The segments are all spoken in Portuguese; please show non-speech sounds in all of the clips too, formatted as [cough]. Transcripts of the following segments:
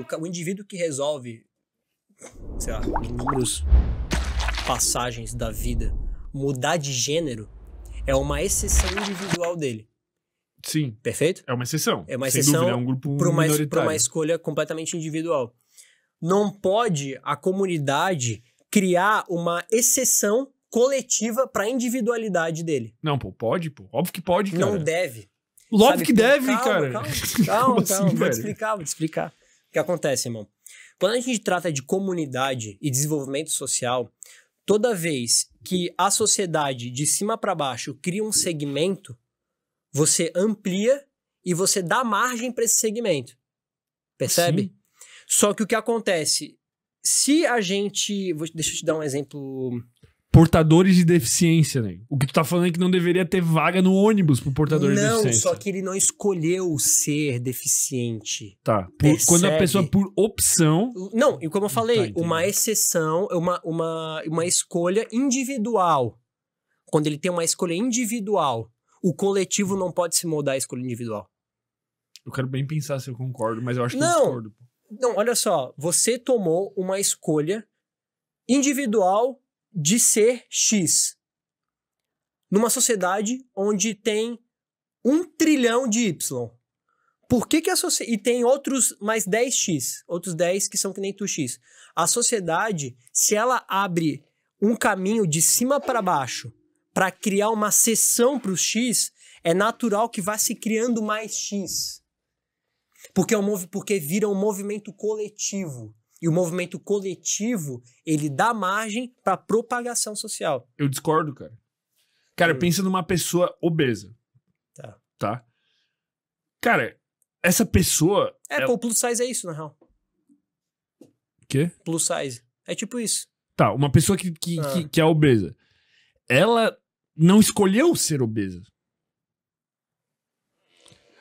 o, o indivíduo que resolve, sei lá, inúmeras passagens da vida, mudar de gênero, é uma exceção individual dele. Sim. Perfeito? É uma exceção. É uma exceção. é um grupo para uma, uma escolha completamente individual. Não pode a comunidade criar uma exceção coletiva para a individualidade dele. Não, pô, pode, pô. Óbvio que pode, cara. Não deve. Óbvio que deve, calma, cara. Calma, [laughs] calma, assim, calma, Assim, vou te explicar, vou te explicar. O que acontece, irmão? Quando a gente trata de comunidade e desenvolvimento social, toda vez que a sociedade de cima para baixo cria um segmento, você amplia e você dá margem para esse segmento. Percebe? Sim. Só que o que acontece? Se a gente. Deixa eu te dar um exemplo portadores de deficiência, né? O que tu tá falando é que não deveria ter vaga no ônibus pro portador não, de deficiência. Não, só que ele não escolheu ser deficiente. Tá. Por, quando a pessoa por opção. Não, e como eu falei, tá, uma exceção, é uma, uma, uma escolha individual. Quando ele tem uma escolha individual, o coletivo não pode se moldar a escolha individual. Eu quero bem pensar se eu concordo, mas eu acho que não, eu discordo. Não, olha só, você tomou uma escolha individual de ser X. Numa sociedade onde tem um trilhão de Y. Por que, que a sociedade. E tem outros mais 10x, outros 10 que são que nem tu x A sociedade, se ela abre um caminho de cima para baixo para criar uma seção para o x, é natural que vá se criando mais x. Porque, é um, porque vira um movimento coletivo. E o movimento coletivo, ele dá margem para propagação social. Eu discordo, cara. Cara, hum. pensa numa pessoa obesa. Tá. Tá? Cara, essa pessoa. É, ela... É pô, plus size é isso, na real. Quê? Plus size. É tipo isso. Tá, uma pessoa que, que, ah. que, que é obesa. Ela não escolheu ser obesa.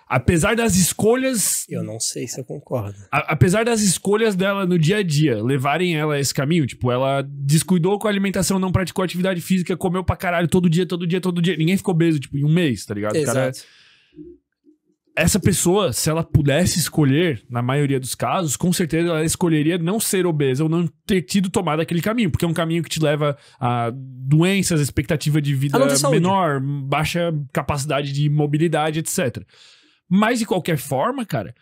Apesar das escolhas. Eu não sei se eu concordo. A, apesar das escolhas dela no dia a dia levarem ela a esse caminho, tipo, ela descuidou com a alimentação, não praticou atividade física, comeu pra caralho todo dia, todo dia, todo dia. Ninguém ficou obeso, tipo, em um mês, tá ligado? Exato. Cara, essa pessoa, se ela pudesse escolher, na maioria dos casos, com certeza ela escolheria não ser obesa ou não ter tido tomado aquele caminho, porque é um caminho que te leva a doenças, expectativa de vida menor, baixa capacidade de mobilidade, etc. Mas, de qualquer forma, cara,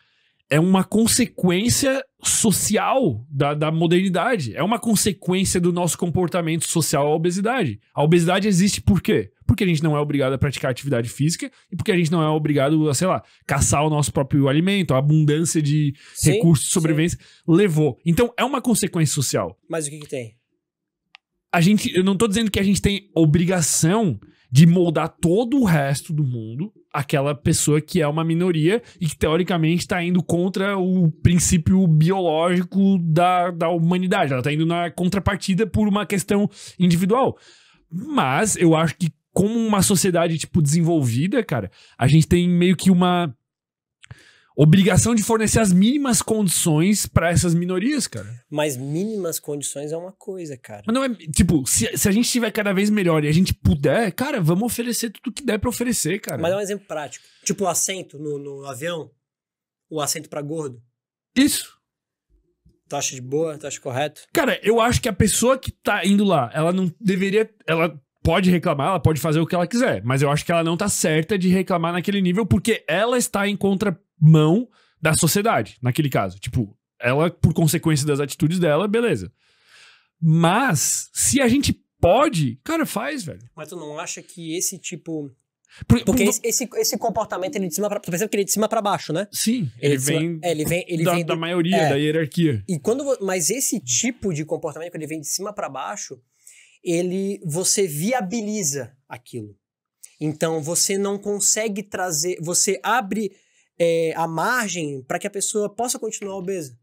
é uma consequência social da, da modernidade. É uma consequência do nosso comportamento social à obesidade. A obesidade existe por quê? Porque a gente não é obrigado a praticar atividade física e porque a gente não é obrigado a, sei lá, caçar o nosso próprio alimento, a abundância de sim, recursos de sobrevivência sim. levou. Então, é uma consequência social. Mas o que, que tem? A gente, eu não tô dizendo que a gente tem obrigação de moldar todo o resto do mundo, aquela pessoa que é uma minoria e que teoricamente está indo contra o princípio biológico da, da humanidade. Ela está indo na contrapartida por uma questão individual. Mas eu acho que, como uma sociedade, tipo, desenvolvida, cara, a gente tem meio que uma obrigação de fornecer as mínimas condições para essas minorias, cara. Mas mínimas condições é uma coisa, cara. Mas não é, tipo, se, se, a gente tiver cada vez melhor e a gente puder, cara, vamos oferecer tudo que der para oferecer, cara. Mas é um exemplo prático. Tipo, o assento no, no avião, o assento para gordo. Isso. Tu acha de boa? Tu acha correto? Cara, eu acho que a pessoa que tá indo lá, ela não deveria. Ela pode reclamar, ela pode fazer o que ela quiser, mas eu acho que ela não tá certa de reclamar naquele nível porque ela está em contra mão da sociedade, naquele caso. Tipo, ela, por consequência das atitudes dela, beleza. Mas, se a gente pode, cara, faz, velho. Mas tu não acha que esse tipo. Porque, Porque esse, esse, esse, comportamento, ele é de cima pra, tu percebe que ele é de cima para baixo, né? Sim, ele, ele vem, cima, é, ele vem, ele da, vem do, da maioria, é, da hierarquia. E quando, mas esse tipo de comportamento, quando ele vem de cima para baixo, ele você viabiliza aquilo. Então você não consegue trazer, você abre, é, a margem para que a pessoa possa continuar obesa.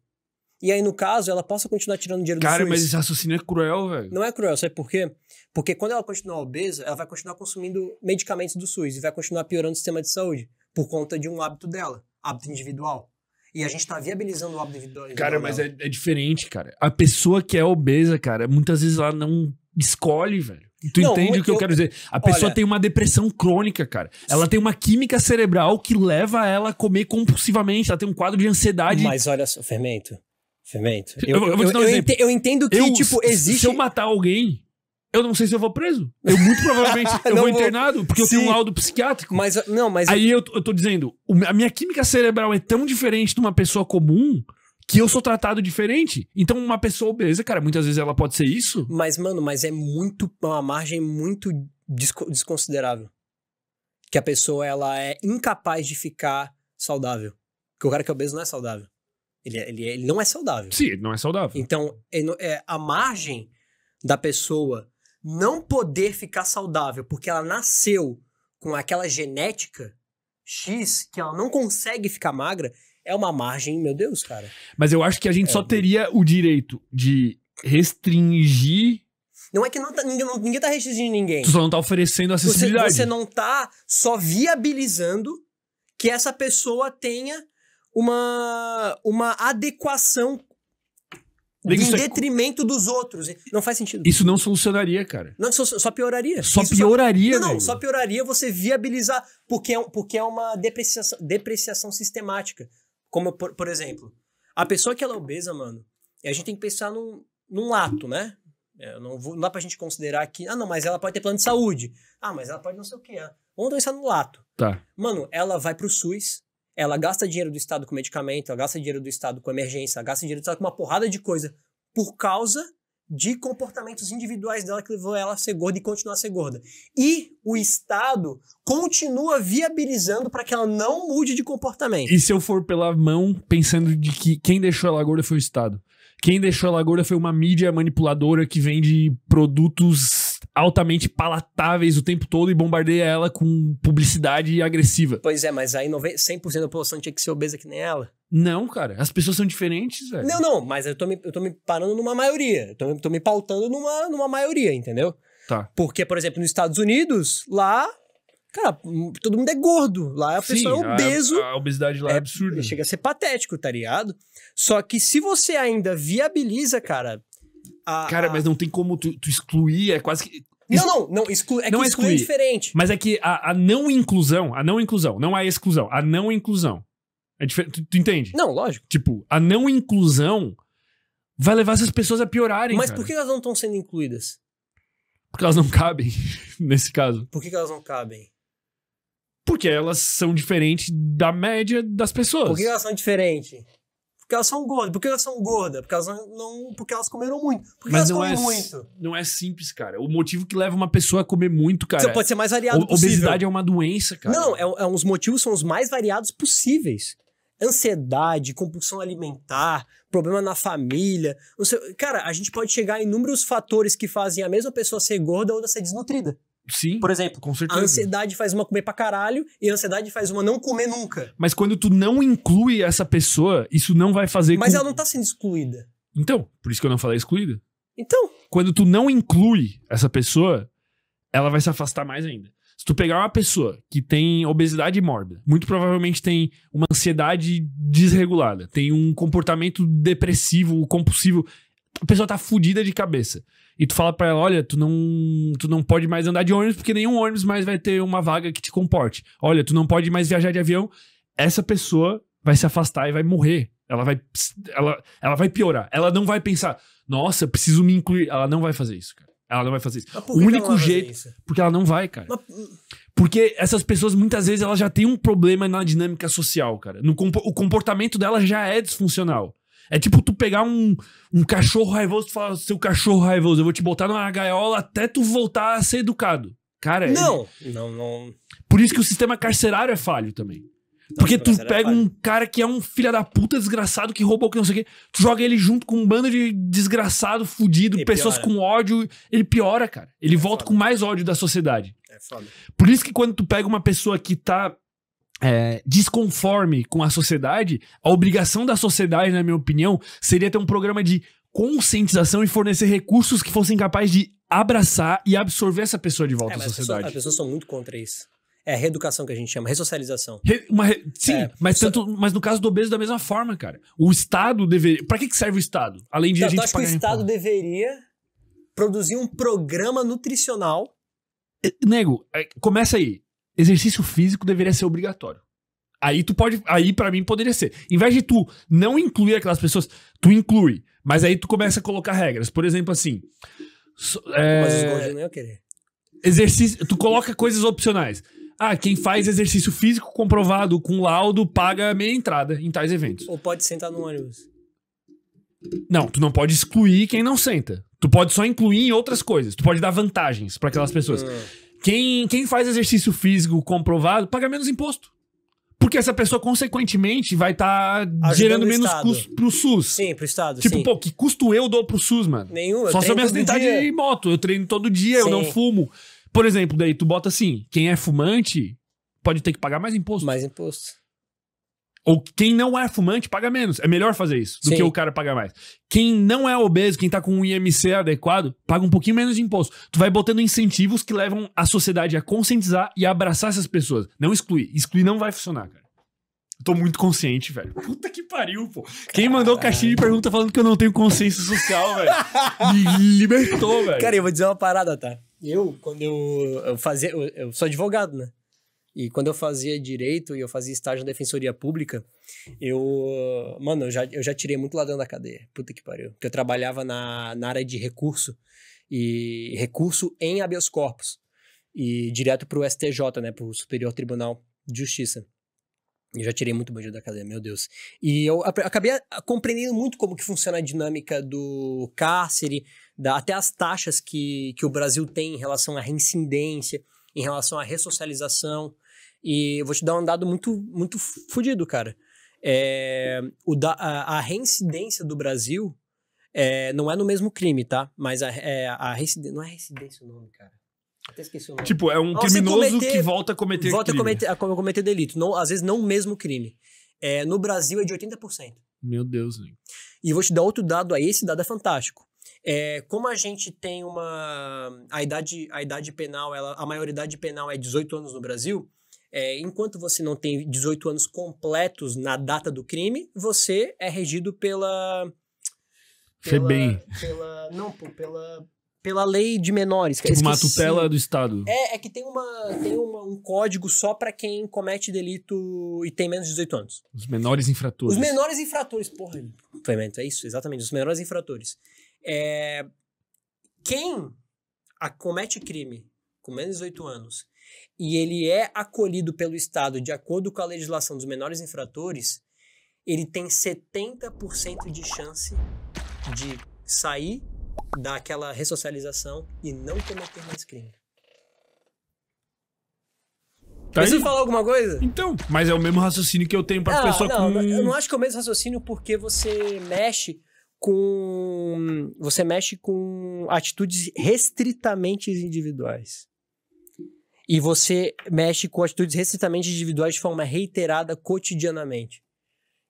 E aí, no caso, ela possa continuar tirando dinheiro Cara, do SUS. Cara, mas esse raciocínio é cruel, velho. Não é cruel, sabe por quê? Porque quando ela continuar obesa, ela vai continuar consumindo medicamentos do SUS e vai continuar piorando o sistema de saúde por conta de um hábito dela, hábito individual. E a gente tá viabilizando o hábito individual. Cara, mas é, é diferente, cara. A pessoa que é obesa, cara, muitas vezes ela não escolhe, velho. Tu não, entende o que eu, quero dizer? A pessoa olha, tem uma depressão crônica, cara. Ela tem uma química cerebral que leva ela a comer compulsivamente. Ela tem um quadro de ansiedade. Mas olha só, fermento. Fermento. Eu, eu, eu vou te dar um exemplo. eu entendo que, tipo, existe. Se eu matar alguém, eu não sei se eu vou preso. Eu muito provavelmente [laughs] eu vou internado, porque Sim. eu tenho um laudo psiquiátrico. Mas não, mas aí eu, eu tô dizendo, a minha química cerebral é tão diferente de uma pessoa comum que eu sou tratado diferente. Então, uma pessoa obesa, cara, muitas vezes ela pode ser isso. Mas, mano, mas é muito. uma margem muito desconsiderável. Que a pessoa, ela é incapaz de ficar saudável. Porque o cara que é obeso não é saudável. Ele, é, ele, é, ele não é saudável. Sim, ele não é saudável. Então, é, é, a margem da pessoa não poder ficar saudável porque ela nasceu com aquela genética X que ela não consegue ficar magra é uma margem, meu Deus, cara. Mas eu acho que a gente é, só teria o direito de restringir. Não é que não tá, ninguém, ninguém tá restringindo ninguém. Tu só não tá oferecendo acessibilidade. Você, você não tá só viabilizando que essa pessoa tenha uma, uma adequação em é detrimento é... dos outros. Não faz sentido. Isso não solucionaria, cara. Não, só, só pioraria. Só Isso pioraria, só... Não, não, só pioraria você viabilizar, porque é, porque é uma depreciação, depreciação sistemática. Como, por, por exemplo, a pessoa que ela é obesa, mano, a gente tem que pensar num, num lato, né? É, não, vou, não dá pra gente considerar que, ah, não, mas ela pode ter plano de saúde. Ah, mas ela pode não sei o que. Ah. Vamos pensar no lato. Tá. Mano, ela vai pro SUS, ela gasta dinheiro do Estado com medicamento, ela gasta dinheiro do Estado com emergência, ela gasta dinheiro do Estado com uma porrada de coisa por causa de comportamentos individuais dela que levou ela a ser gorda e continuar a ser gorda. E o Estado continua viabilizando para que ela não mude de comportamento. E se eu for pela mão pensando de que quem deixou ela gorda foi o Estado. Quem deixou ela gorda foi uma mídia manipuladora que vende produtos altamente palatáveis o tempo todo e bombardeia ela com publicidade agressiva. Pois é, mas aí 100% da população tinha que ser obesa que nem ela. Não, cara. As pessoas são diferentes, velho. Não, não, mas eu tô me, eu tô me parando numa maioria. Eu tô, tô me pautando numa, numa maioria, entendeu? Tá. Porque, por exemplo, nos Estados Unidos, lá Cara, hum, todo mundo é gordo. Lá a pessoa é obeso. A, a obesidade lá é, é, absurda. Chega a ser patético, tá ligado? Só que se você ainda viabiliza, cara. A, cara, a... mas não tem como tu, tu, excluir, é quase que. Não, não, não, exclu... é não que exclui é diferente. Mas é que a, a não inclusão, a não inclusão, não a exclusão, a não inclusão é diferente. Tu, tu, entende? Não, lógico. Tipo, a não inclusão vai levar essas pessoas a piorarem. Mas cara. por que elas não estão sendo incluídas? Porque elas não cabem, [laughs] nesse caso. Por que, que, elas não cabem? Porque elas são diferentes da média das pessoas. Por que elas são diferentes? Porque elas são gordas. Por que elas são gordas? Porque elas não. porque elas comeram muito. Porque que elas não comem é, muito. Não é simples, cara. O motivo que leva uma pessoa a comer muito, cara. Você pode ser mais variado o, possível. Obesidade é uma doença, cara. Não, é, é, os motivos são os mais variados possíveis ansiedade, compulsão alimentar, problema na família. Sei, cara, a gente pode chegar a inúmeros fatores que fazem a mesma pessoa ser gorda ou ser desnutrida. Sim. Por exemplo, com certeza. a ansiedade faz uma comer pra caralho e a ansiedade faz uma não comer nunca. Mas quando tu não inclui essa pessoa, isso não vai fazer. Mas com... ela não tá sendo excluída. Então, por isso que eu não falei excluída. Então. Quando tu não inclui essa pessoa, ela vai se afastar mais ainda. Se tu pegar uma pessoa que tem obesidade mórbida, muito provavelmente tem uma ansiedade desregulada, tem um comportamento depressivo, compulsivo, a pessoa tá fodida de cabeça. E tu fala para ela, olha, tu não, tu não pode mais andar de ônibus porque nenhum ônibus mais vai ter uma vaga que te comporte. Olha, tu não pode mais viajar de avião. Essa pessoa vai se afastar e vai morrer. Ela vai, ela, ela vai piorar. Ela não vai pensar, nossa, preciso me incluir. Ela não vai fazer isso, cara. Ela não vai fazer isso. O único jeito. Porque ela não vai, cara. Mas... Porque essas pessoas, muitas vezes, elas já têm um problema na dinâmica social, cara. No, o comportamento dela já é disfuncional. É tipo tu pegar um, um cachorro raivoso e falar, seu cachorro raivoso, eu vou te botar numa gaiola até tu voltar a ser educado. Cara, é- não, ele... não, não. Por isso que o sistema carcerário é falho também. Porque tu pega um cara que é um filho da puta desgraçado que roubou que não sei o quê, tu joga ele junto com um bando de desgraçado, fudido, ele pessoas piora. com ódio, ele piora, cara. Ele é volta foda. com mais ódio da sociedade. É foda. Por isso que quando tu pega uma pessoa que tá é, desconforme com a sociedade, a obrigação da sociedade, na minha opinião, seria ter um programa de conscientização e fornecer recursos que fossem capazes de abraçar e absorver essa pessoa de volta é, à sociedade. As pessoas, as pessoas são muito contra isso. É reeducação que a gente chama, ressocialização. Re, uma, sim, é, mas, tanto, mas no caso do obeso, da mesma forma, cara. O Estado deveria. Para que, que serve o Estado? Além de então, a gente. Eu então, acho que o Estado deveria produzir um programa nutricional. Nego, é, começa aí. Exercício físico deveria ser obrigatório. Aí tu pode. Aí para mim poderia ser. Em vez de tu não incluir aquelas pessoas, tu inclui. Mas aí tu começa a colocar regras. Por exemplo, assim. So, é, mas os gordos não iam querer. Exercício. Tu coloca coisas opcionais ah, quem faz exercício físico comprovado com laudo paga meia entrada em tais eventos. Ou pode sentar no ônibus. Não, tu não pode excluir quem não senta. Tu pode só incluir em outras coisas. Tu pode dar vantagens para aquelas pessoas. Hum. Quem, quem faz exercício físico comprovado paga menos imposto. Porque essa pessoa, consequentemente, vai estar tá gerando menos custo pro SUS. Sim, pro Estado. Tipo, sim. pô, que custo eu dou pro SUS, mano? Nenhum. Só se eu me acidentar de moto. Eu treino todo dia, sim. eu não fumo. Por exemplo, daí tu bota assim: quem é fumante pode ter que pagar mais imposto. Mais imposto. Ou quem não é fumante paga menos. É melhor fazer isso do Sim. que o cara pagar mais. Quem não é obeso, quem tá com um IMC adequado, paga um pouquinho menos de imposto. Tu vai botando incentivos que levam a sociedade a conscientizar e a abraçar essas pessoas. Não excluir. Excluir não vai funcionar, cara. tô muito consciente, velho. Puta que pariu, pô. Quem mandou caixinha de pergunta falando que eu não tenho consciência social, velho? Me libertou, velho. Cara, eu vou dizer uma parada, tá? eu, quando eu, eu fazia. Eu, eu, sou advogado, né? E quando eu fazia direito e eu fazia estágio na defensoria pública, eu. Mano, eu já, eu já tirei muito ladrão da cadeia. Puta que pariu. Porque eu trabalhava na, na área de recurso. E recurso em habeas corpus. E direto pro STJ, né? Pro Superior Tribunal de Justiça. Eu já tirei muito bandido da cadeia, meu Deus. E eu acabei compreendendo muito como que funciona a dinâmica do cárcere, da, até as taxas que, que o Brasil tem em relação à reincidência, em relação à ressocialização. E eu vou te dar um dado muito, muito fodido, cara. É, o da, a, a, reincidência do Brasil é, não é no mesmo crime, tá? Mas a, é, a reincidência... Não é reincidência o nome, cara. Até esqueci o nome. Tipo, é um criminoso cometer, que volta a cometer volta crime. Volta a cometer, a cometer delito. Não, às vezes não o mesmo crime. É, no Brasil é de 80%. Meu Deus, né? E vou te dar outro dado aí, esse dado é fantástico. É, como a gente tem uma... A idade, a idade penal, ela, a maioridade penal é 18 anos no Brasil. É, enquanto você não tem 18 anos completos na data do crime, você é regido pela... pela FEBEM. Pela, não, pô, pela pela lei de menores. Que tipo, uma tutela do Estado. É, é que tem, uma, tem uma, um código só para quem comete delito e tem menos de 18 anos. Os menores infratores. Os menores infratores, porra, Clemento, é isso, exatamente, os menores infratores. É, quem a, comete crime com menos de 18 anos e ele é acolhido pelo Estado de acordo com a legislação dos menores infratores, ele tem 70% de chance de sair dar aquela ressocialização e não cometer mais crime. Tá Preciso falar alguma coisa? Então, mas é o mesmo raciocínio que eu tenho pra ah, pessoa não, com... Eu não acho que é o mesmo raciocínio porque você mexe com... Você mexe com atitudes restritamente individuais. E você mexe com atitudes restritamente individuais de forma reiterada cotidianamente.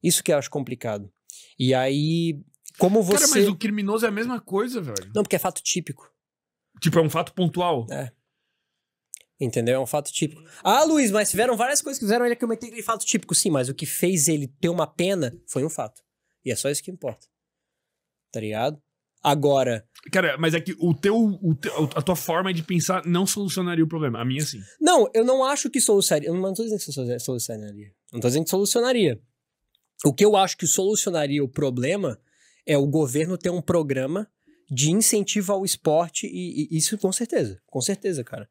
Isso que eu acho complicado. E aí, como você. Cara, mas o criminoso é a mesma coisa, velho. Não, porque é fato típico. Tipo, é um fato pontual. É. Entendeu? É um fato típico. Ah, Luiz, mas tiveram várias coisas que fizeram ele cometer aquele fato típico. Sim, mas o que fez ele ter uma pena foi um fato. E é só isso que importa. Tá ligado? Agora. Cara, mas é que o teu, o teu, a tua forma de pensar não solucionaria o problema. A minha sim. Não, eu não acho que solucionaria. Eu não tô dizendo que solucionaria. Não tô dizendo que solucionaria. O que eu acho que solucionaria o problema é o governo ter um programa de incentivo ao esporte e, e isso com certeza, com certeza, cara.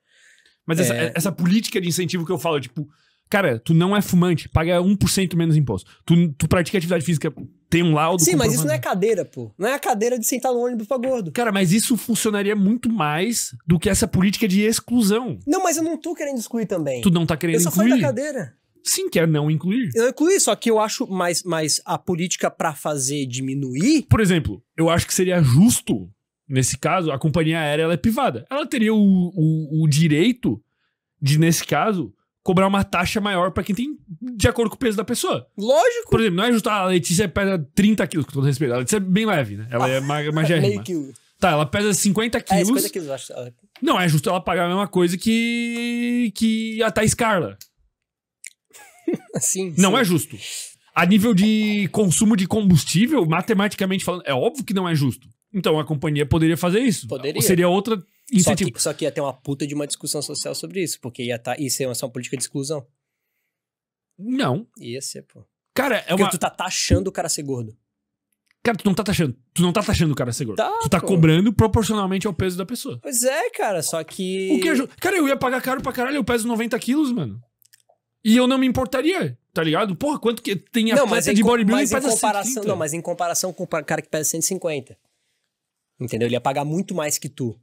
Mas essa, é... essa, política de incentivo que eu falo, tipo, cara, tu não é fumante, paga 1% menos imposto. Tu, tu pratica atividade física, tem um laudo. Sim, mas isso não é cadeira, pô. Não é a cadeira de sentar no ônibus pra gordo. Cara, mas isso funcionaria muito mais do que essa política de exclusão. Não, mas eu não tô querendo excluir também. Tu não tá querendo excluir? Eu só falei da cadeira. Sim, que é não incluir. Eu incluí, só que eu acho mais, mais a política para fazer diminuir. Por exemplo, eu acho que seria justo, nesse caso, a companhia aérea ela é privada. Ela teria o, o, o direito de, nesse caso, cobrar uma taxa maior para quem tem, de acordo com o peso da pessoa. Lógico. Por exemplo, não é justo, ah, a Letícia pesa 30 quilos, com todo respeito. A Letícia é bem leve, né? Ela é ah, magérrima. É meio quilo. Tá, ela pesa 50 é, quilos. É, 50 quilos, acho. Não, é justo ela pagar a mesma coisa que, que a Thais Carla não sim. é justo. A nível de consumo de combustível, matematicamente falando, é óbvio que não é justo. Então a companhia poderia fazer isso. Poderia. Ou seria outra incentivo. Só que, só que ia ter uma puta de uma discussão social sobre isso, porque ia tá, isso é uma, uma política de exclusão. Não. Ia ser, pô. Cara, é porque uma... tu tá taxando o cara ser gordo. Cara, tu não tá taxando. Tu não tá taxando o cara ser gordo. Tá, tu tá pô. cobrando proporcionalmente ao peso da pessoa. Pois é, cara, só que. O que é ju... Cara, eu ia pagar caro pra caralho, eu peso 90 quilos, mano. E eu não me importaria, tá ligado? Porra, quanto que tem a não, de bodybuilding mas em comparação, Não, mas em comparação com o cara que pesa 150. Entendeu? Ele ia pagar muito mais que tu.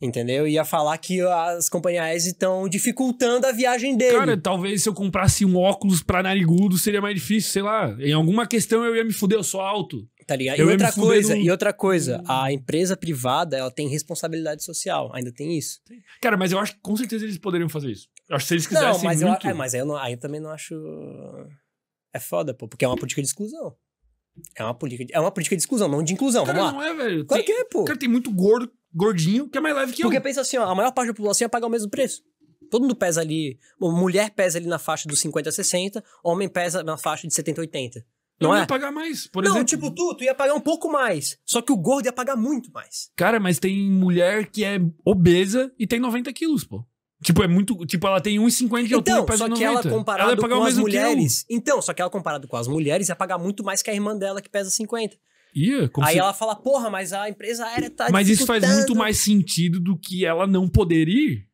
Entendeu? Ia falar que as companhias estão dificultando a viagem dele. Cara, talvez se eu comprasse um óculos pra narigudo seria mais difícil, sei lá. Em alguma questão eu ia me fuder, eu sou alto. Tá ligado? Eu e outra coisa, e outra coisa, a empresa privada, ela tem responsabilidade social, ainda tem isso. Cara, mas eu acho que com certeza eles poderiam fazer isso. Acho que se eles quisessem não, mas muito... Eu, é, mas aí eu, não, aí eu também não acho... É foda, pô, porque é uma política de exclusão. É uma política de, é uma política de exclusão, não de inclusão. Cara, vamos lá. não é, velho. Qual tem, que é, pô. Cara, tem muito gordo, gordinho que é mais leve que porque eu. Porque pensa assim, ó, a maior parte da população ia pagar o mesmo preço. Todo mundo pesa ali. Mulher pesa ali na faixa dos 50 a 60, homem pesa na faixa de 70 a 80. Não eu é? ia pagar mais, por não, exemplo. Não, tipo, tu, tu ia pagar um pouco mais. Só que o gordo ia pagar muito mais. Cara, mas tem mulher que é obesa e tem 90 quilos, pô. Tipo, é muito. Tipo, ela tem 1,50 de então, altura e só que 90. ela comparado ela com as mulheres. Então, só que ela comparado com as mulheres ia pagar muito mais que a irmã dela que pesa 50. Ia, Aí se... ela fala, porra, mas a empresa aérea tá. Mas isso faz muito mais sentido do que ela não poder ir.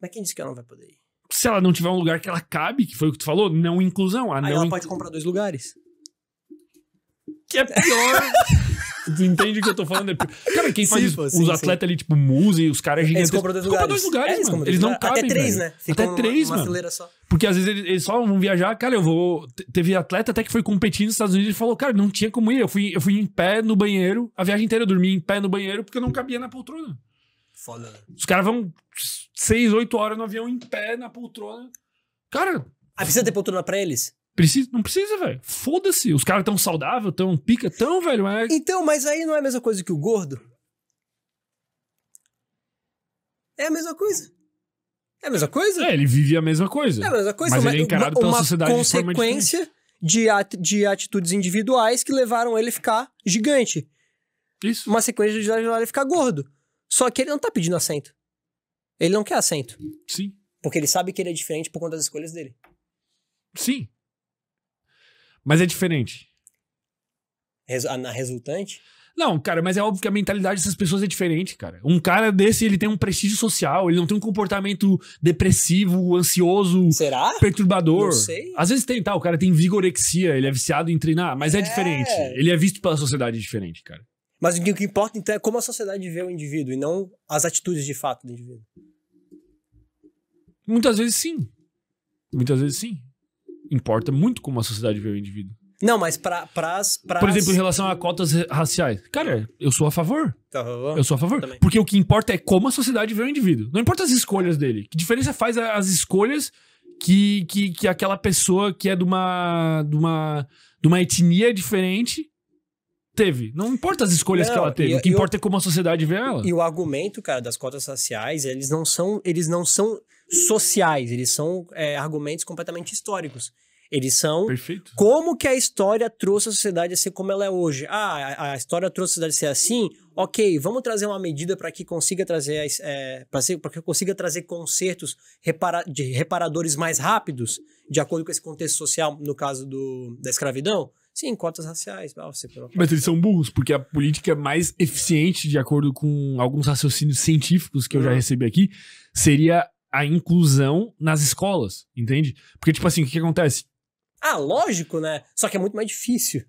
Mas quem disse que ela não vai poder ir? Se ela não tiver um lugar que ela cabe, que foi o que tu falou, não inclusão. Ah, Aí não ela inclu... pode comprar dois lugares. Que é pior. [laughs] entende o que eu tô falando? É cara, quem faz sim, os sim, atletas ali, tipo, musa e os caras gigantes. É eles compram dois lugares. dois lugares, é, eles mano. Eles não cabem, Até três, velho. né? Ficam até três, uma, mano. Uma só. Porque às vezes eles, eles, só vão viajar. Cara, eu vou... Teve atleta até que foi competindo nos Estados Unidos e falou, cara, não tinha como ir. Eu fui, eu fui em pé no banheiro. A viagem inteira eu dormi em pé no banheiro porque eu não cabia na poltrona. Foda, né? Os caras vão seis, oito horas no avião em pé na poltrona. Cara... a ah, precisa ter poltrona pra eles? Precisa, não precisa, velho. Foda-se. Os caras tão saudável, tão pica, tão, velho. Mas... Então, mas aí não é a mesma coisa que o gordo? É a mesma coisa. É a mesma coisa? É, ele vive a mesma coisa. É a mesma coisa, mas, mas ele é encarado uma, pela uma sociedade consequência de, at de atitudes individuais que levaram ele a ficar gigante. Isso. Uma sequência de ele ficar gordo. Só que ele não tá pedindo assento. Ele não quer assento. Sim. Porque ele sabe que ele é diferente por conta das escolhas dele. Sim. Mas é diferente. na resultante? Não, cara, mas é óbvio que a mentalidade dessas pessoas é diferente, cara. Um cara desse, ele tem um prestígio social, ele não tem um comportamento depressivo, ansioso, Será? perturbador. Não sei. Às vezes tem, tá? O cara tem vigorexia, ele é viciado em treinar, mas é, é diferente. Ele é visto pela sociedade diferente, cara. Mas o que importa, então, é como a sociedade vê o indivíduo e não as atitudes de fato do indivíduo. Muitas vezes sim. Muitas vezes sim importa muito como a sociedade vê o indivíduo. Não, mas pra, pras, pras... Por exemplo, em relação a cotas raciais. Cara, eu sou a favor. Tá Eu sou a favor. Também. Porque o que importa é como a sociedade vê o indivíduo. Não importa as escolhas dele. Que diferença faz as escolhas que, que, que aquela pessoa que é de uma, de uma, de uma etnia diferente teve. Não importa as escolhas não, que ela teve, e, o que importa o, é como a sociedade vê ela. E o argumento, cara, das cotas raciais, eles não são, eles não são sociais, eles são é, argumentos completamente históricos. Eles são Perfeito. como que a história trouxe a sociedade a ser como ela é hoje. Ah, a, história trouxe a sociedade a ser assim. Ok, vamos trazer uma medida para que consiga trazer é, para que consiga trazer consertos repara de reparadores mais rápidos, de acordo com esse contexto social, no caso do, da escravidão. Sim, cotas raciais. Você, Mas eles são burros, porque a política é mais eficiente, de acordo com alguns raciocínios científicos que eu já uhum. recebi aqui, seria a inclusão nas escolas, entende? Porque, tipo assim, o que acontece? Ah, lógico, né? Só que é muito mais difícil.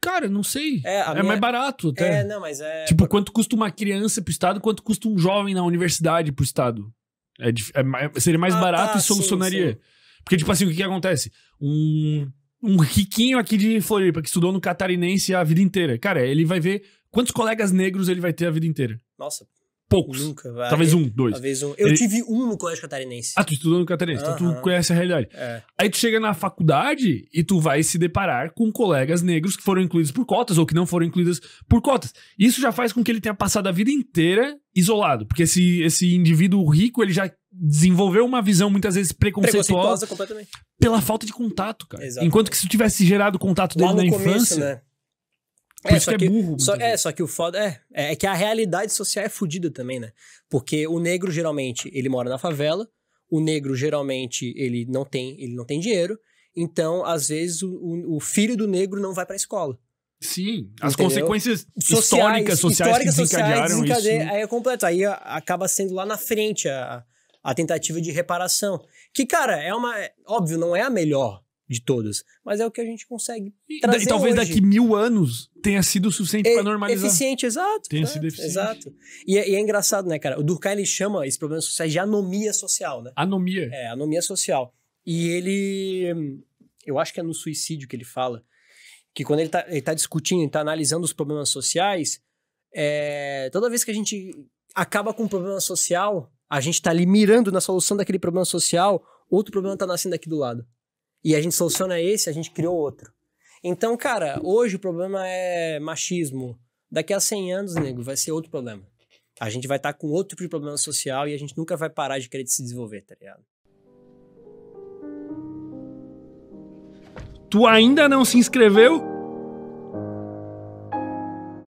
Cara, não sei. É, é minha... mais barato, até. É, não, mas é. Tipo, quanto custa uma criança pro Estado, quanto custa um jovem na universidade pro Estado? É, é seria mais ah, barato tá, e solucionaria. Sim, sim. Porque, tipo assim, o que, que acontece? Um, um riquinho aqui de Floripa, que estudou no catarinense a vida inteira. Cara, ele vai ver quantos colegas negros ele vai ter a vida inteira. Nossa, poucos. Nunca, vai. Talvez um, dois. Talvez um. Eu Ele... tive um no colégio catarinense. Ah, tu estudou no catarinense, então tu conhece a realidade. É. Aí tu chega na faculdade e tu vai se deparar com colegas negros que foram incluídos por cotas ou que não foram incluídos por cotas. Isso já faz com que ele tenha passado a vida inteira isolado, porque esse, esse indivíduo rico, ele já desenvolveu uma visão muitas vezes preconceituosa, preconceituosa pela falta de contato, cara. Exato. Enquanto que se tivesse gerado contato dele na começo, infância, né? Por é, só que, é burro. Só, é, só que o foda é, é, é que a realidade social é fodida também, né? Porque o negro geralmente ele mora na favela, o negro geralmente ele não tem, ele não tem dinheiro, então às vezes o, o filho do negro não vai para escola. Sim, as consequências sociais, históricas, sociais históricas, que desencadearam sociais, isso. Aí é completo, aí ah, acaba sendo lá na frente a, a tentativa de reparação. Que, cara, é uma... É, óbvio, não é a melhor, de todas. Mas é o que a gente consegue e, trazer E talvez hoje. daqui mil anos tenha sido o suficiente é, para normalizar. Eficiente, exato. Tenha é, sido eficiente. Exato. E, é, e, é engraçado, né, cara? O Durkheim, ele chama esse problema social de anomia social, né? Anomia. É, anomia social. E ele... Eu acho que é no suicídio que ele fala que quando ele está tá discutindo, está analisando os problemas sociais, é, toda vez que a gente acaba com um problema social, a gente está ali mirando na solução daquele problema social, outro problema está nascendo aqui do lado e a gente soluciona esse, a gente criou outro. Então, cara, hoje o problema é machismo. Daqui a 100 anos, nego, vai ser outro problema. A gente vai estar tá com outro tipo de problema social e a gente nunca vai parar de querer se desenvolver, tá ligado? Tu ainda não se inscreveu?